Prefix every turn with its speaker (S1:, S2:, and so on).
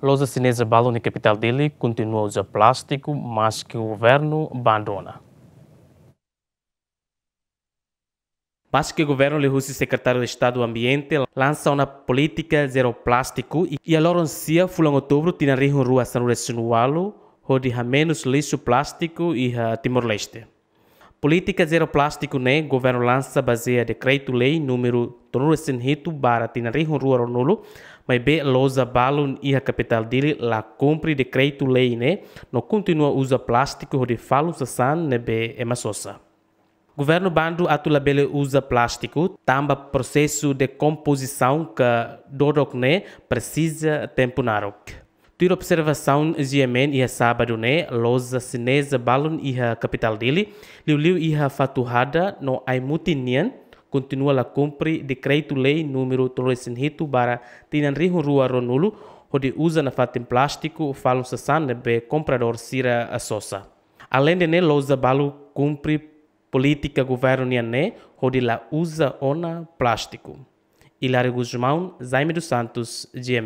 S1: Loja chinesa Balu, na capital dele, continua a usar plástico, mas que o governo abandona. Mas que o governo de Rússia, secretário de Estado do Ambiente, lança uma política zero plástico e a Loroncia, fulano outubro, tinha rio rua São Luís Nualo, onde há menos lixo plástico e Timor-Leste. Política Zero Plástico né, governo lança baseia decreto-lei número 308 para Tinarijo Rua Ronolo, mas bem losa balon e a capital dele lá cumpre decreto-lei né, não continua usa plástico de falo sassan, né bem é masosa. Governo bando atula bele usa plástico, tamba processo de composição que dodok né precisa tempo narok. Tir observação Yemen e a sábado né, loza sinesa balun e a capital dele, liu liu e a faturada no aimutinian, continua a cumprir decreto lei número 300 para tinan rihun rua ronulu, onde usa na fatem plástico, falam sasan be comprador sira a sosa. Além de né, loza balu cumpre política governo né, onde la usa ona plástico. Hilário Guzmão, Zaime dos Santos, de